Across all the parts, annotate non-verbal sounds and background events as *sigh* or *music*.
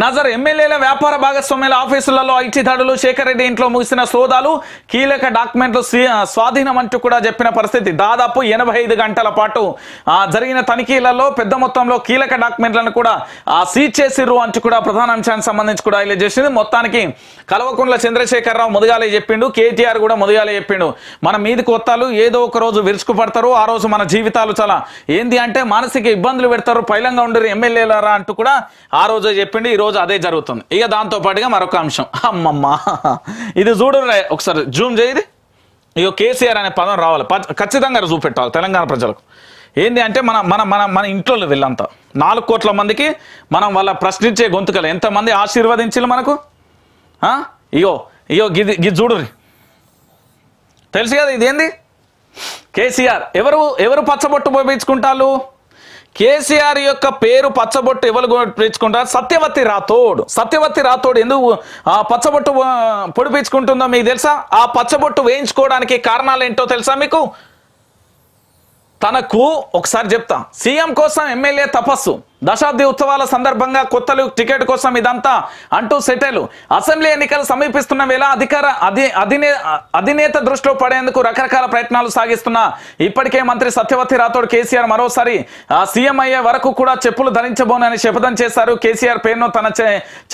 నజర్ ఎమ్మెల్యేల వ్యాపార భాగస్వామ్యాల ఆఫీసులలో ఐటీ దాడులు శేఖర్ రెడ్డి ఇంట్లో ముగిసిన సోదాలు కీలక డాక్యుమెంట్లు స్వాధీనం అంటూ కూడా చెప్పిన పరిస్థితి దాదాపు ఎనభై గంటల పాటు జరిగిన తనిఖీలలో పెద్ద మొత్తంలో కీలక డాక్యుమెంట్లను కూడా సీజ్ చేసిర్రు అంటూ కూడా ప్రధాన అంశానికి సంబంధించి కూడా ఇలా చేసింది మొత్తానికి కలవకుండ్ల చంద్రశేఖరరావు ముదగాలే చెప్పిండు కేటీఆర్ కూడా ముదగాలే చెప్పిండు మన మీదకి కొత్తాలు ఏదో ఒక రోజు విరుచుకు ఆ రోజు మన జీవితాలు చాలా ఏంది అంటే మానసిక ఇబ్బందులు పెడతారు పైలంగా ఉండరు ఎమ్మెల్యేలరా అంటూ కూడా ఆ రోజు చెప్పిండు రోజు అదే జరుగుతుంది ఇక దాంతో పాటుగా మరొక అంశం అమ్మమ్మ ఇది చూడు ఒకసారి జూమ్ చేయది ఇక కేసీఆర్ అనే పదం రావాలి ఖచ్చితంగా చూపెట్టాలి తెలంగాణ ప్రజలకు ఏంటి అంటే మన మన మన మన ఇంట్లో వీళ్ళంతా నాలుగు కోట్ల మందికి మనం వాళ్ళ ప్రశ్నించే గొంతుకలు ఎంతమంది ఆశీర్వదించారు మనకు ఇగో ఇగో గిది గిది చూడు తెలుసు కదా ఇదేంది కేసీఆర్ ఎవరు ఎవరు పచ్చబొట్టు పోయించుకుంటారు కేసీఆర్ యొక్క పేరు పచ్చబొట్టు ఎవరు పెంచుకుంటారు సత్యవతి రాథోడ్ సత్యవతి రాథోడ్ ఎందుకు ఆ పచ్చబొట్టు పొడిపించుకుంటుందో మీకు తెలుసా ఆ పచ్చబొట్టు వేయించుకోవడానికి కారణాలు ఏంటో తెలుసా మీకు తనకు ఒకసారి చెప్తా సీఎం కోసం ఎమ్మెల్యే తపస్సు దశాబ్ది ఉత్సవాల సందర్భంగా కొత్తలు టికెట్ కోసం ఇదంతా అంటూ సెటిల్ అసెంబ్లీ ఎన్నికలు సమీపిస్తున్న వేళ అధికార అధి అధినే అధినేత దృష్టిలో పడేందుకు రకరకాల ప్రయత్నాలు సాగిస్తున్న ఇప్పటికే మంత్రి సత్యవతి రాథోడ్ కేసీఆర్ మరోసారి సీఎం అయ్యే వరకు కూడా చెప్పులు ధరించబోనని శపథం చేశారు కేసీఆర్ పేరును తన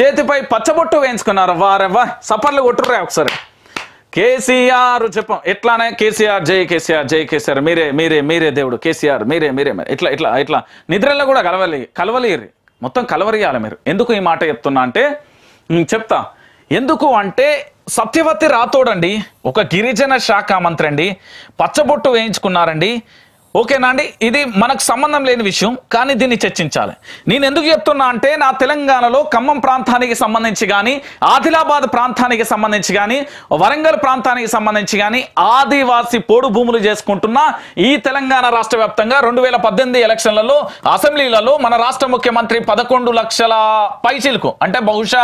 చేతిపై పచ్చబొట్టు వేయించుకున్నారు వారెవ్వ సఫర్లు కొట్టుర్రే ఒకసారి కేసీఆర్ చెప్పం ఎట్లానే కేసీఆర్ జై కేసీఆర్ జై కేసీఆర్ మీరే మీరే మీరే దేవుడు కేసీఆర్ మీరే మీరే ఇట్లా ఇట్లా ఇట్లా నిద్రలో కూడా కలవలి కలవలేరు మొత్తం కలవరియాలి మీరు ఎందుకు ఈ మాట చెప్తున్నా అంటే చెప్తా ఎందుకు అంటే సత్యవతి రాతోడండి ఒక గిరిజన శాఖ మంత్రి అండి పచ్చబొట్టు వేయించుకున్నారండి ఓకేనా అండి ఇది మనకు సంబంధం లేని విషయం కానీ దీన్ని చర్చించాలి నేను ఎందుకు చెప్తున్నా అంటే నా తెలంగాణలో ఖమ్మం ప్రాంతానికి సంబంధించి కానీ ఆదిలాబాద్ ప్రాంతానికి సంబంధించి కానీ వరంగల్ ప్రాంతానికి సంబంధించి కానీ ఆదివాసీ పోడు భూములు చేసుకుంటున్న ఈ తెలంగాణ రాష్ట్ర వ్యాప్తంగా రెండు వేల పద్దెనిమిది ఎలక్షన్లలో అసెంబ్లీలలో మన రాష్ట్ర ముఖ్యమంత్రి పదకొండు లక్షల పైచిలకు అంటే బహుశా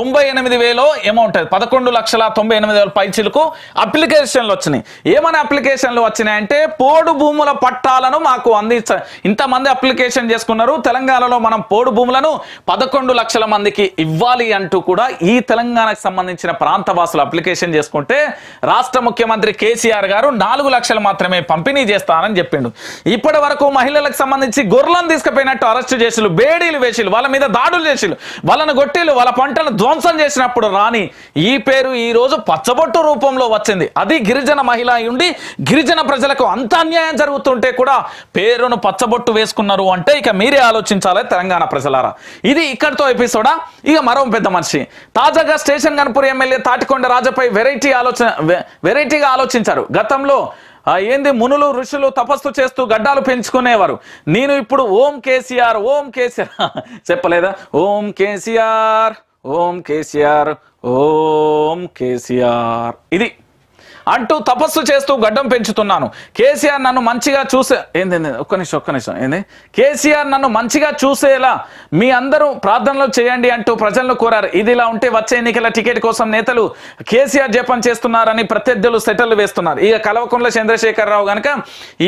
తొంభై ఎనిమిది వేలో ఏమో పదకొండు లక్షల తొంభై ఎనిమిది వేల పైచిలకు అప్లికేషన్లు వచ్చినాయి ఏమైనా అప్లికేషన్లు వచ్చినాయంటే పోడు భూముల పట్టాలను మాకు అందించ ఇంతమంది అప్లికేషన్ చేసుకున్నారు తెలంగాణలో మనం పోడు భూములను పదకొండు లక్షల మందికి ఇవ్వాలి అంటూ కూడా ఈ తెలంగాణకు సంబంధించిన ప్రాంతవాసులు అప్లికేషన్ చేసుకుంటే రాష్ట్ర ముఖ్యమంత్రి కేసీఆర్ గారు నాలుగు లక్షలు మాత్రమే పంపిణీ చేస్తానని చెప్పిండు ఇప్పటి వరకు మహిళలకు సంబంధించి గొర్రెలను తీసుకుపోయినట్టు అరెస్టు చేసిలు బేడీలు వేసిలు వాళ్ళ మీద దాడులు చేసిలు వాళ్ళను గొట్టిలు వాళ్ళ పంటను ధ్వంసం చేసినప్పుడు రాని ఈ పేరు ఈ రోజు పచ్చబొట్టు రూపంలో వచ్చింది అది గిరిజన మహిళ ఉండి గిరిజన ప్రజలకు అంత అన్యాయం జరుగుతుంటే కంటే కూడా పేరును పచ్చబొట్టు వేసుకున్నారు అంటే ఇక మీరే ఆలోచించాలి తెలంగాణ ప్రజలారా ఇది ఇక్కడితో ఎపిసోడా ఇక మరో పెద్ద మనిషి తాజాగా స్టేషన్ గన్పూర్ ఎమ్మెల్యే తాటికొండ రాజపై వెరైటీ ఆలోచన వెరైటీగా ఆలోచించారు గతంలో ఏంది మునులు ఋషులు తపస్సు చేస్తూ గడ్డాలు పెంచుకునేవారు నేను ఇప్పుడు ఓం కేసీఆర్ ఓం కేసీఆర్ *laughs* చెప్పలేదా ఓం కేసీఆర్ ఓం కేసీఆర్ ఓం కేసీఆర్ ఇది అంటూ తపస్సు చేస్తూ గడ్డం పెంచుతున్నాను కేసీఆర్ నన్ను మంచిగా చూసే ఏంది ఒక్క నిమిషం ఒక్క నిమిషం ఏంది కేసీఆర్ నన్ను మంచిగా చూసేలా మీ అందరూ ప్రార్థనలు చేయండి అంటూ ప్రజలను కోరారు ఇదిలా ఉంటే వచ్చే ఎన్నికల టికెట్ కోసం నేతలు కేసీఆర్ జపం చేస్తున్నారని ప్రత్యర్థులు సెటల్ వేస్తున్నారు ఇక కలవకుండా చంద్రశేఖరరావు కనుక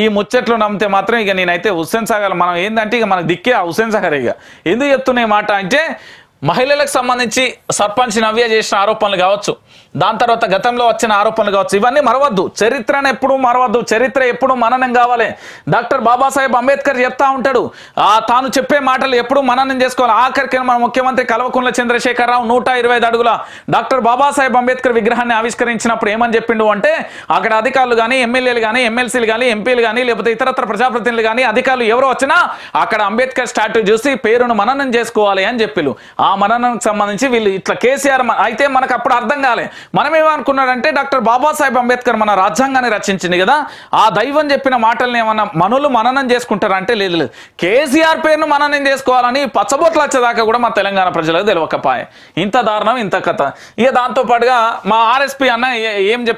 ఈ ముచ్చట్లు నమ్మితే మాత్రం ఇక నేనైతే హుస్సేన్ సాగర్ మనం ఏంటంటే ఇక మనకు దిక్కే హుస్సేన్ సాగర్ ఇక ఎందుకు చెప్తున్నాయి మాట అంటే మహిళలకు సంబంధించి సర్పంచ్ నవ్య చేసిన ఆరోపణలు కావచ్చు దాని తర్వాత గతంలో వచ్చిన ఆరోపణలు కావచ్చు ఇవన్నీ మరవద్దు చరిత్రను ఎప్పుడు మరవద్దు చరిత్ర ఎప్పుడు మననం కావాలి డాక్టర్ బాబాసాహెబ్ అంబేద్కర్ చెప్తా ఉంటాడు ఆ తాను చెప్పే మాటలు ఎప్పుడు మననం చేసుకోవాలి ఆఖరికి మన ముఖ్యమంత్రి కల్వకుంట్ల చంద్రశేఖర్ రావు నూట ఇరవై అడుగుల డాక్టర్ బాబాసాహెబ్ అంబేద్కర్ విగ్రహాన్ని ఆవిష్కరించినప్పుడు ఏమని చెప్పిండు అంటే అక్కడ అధికారులు కానీ ఎమ్మెల్యేలు కానీ ఎమ్మెల్సీలు కానీ ఎంపీలు కానీ లేకపోతే ఇతరత్ర ప్రజాప్రతినిధులు కానీ అధికారులు ఎవరు వచ్చినా అక్కడ అంబేద్కర్ స్టాట్యూ చూసి పేరును మననం చేసుకోవాలి అని చెప్పిలు ఆ మరణానికి సంబంధించి వీళ్ళు ఇట్లా కేసీఆర్ అయితే మనకు అప్పుడు అర్థం కాలే మనం ఏమనుకున్నాడంటే డాక్టర్ బాబాసాహెబ్ అంబేద్కర్ మన రాజ్యాంగాన్ని రచించింది కదా ఆ దైవం చెప్పిన మాటల్ని ఏమన్నా మనులు మననం చేసుకుంటారా అంటే లేదు లేదు కేసీఆర్ పేరును మననం చేసుకోవాలని పచ్చబొట్లు వచ్చేదాకా కూడా మా తెలంగాణ ప్రజలకు తెలియకపాయే ఇంత దారుణం ఇంత కథ ఇక దాంతోపాటుగా మా ఆర్ఎస్పీ అన్న ఏం చెప్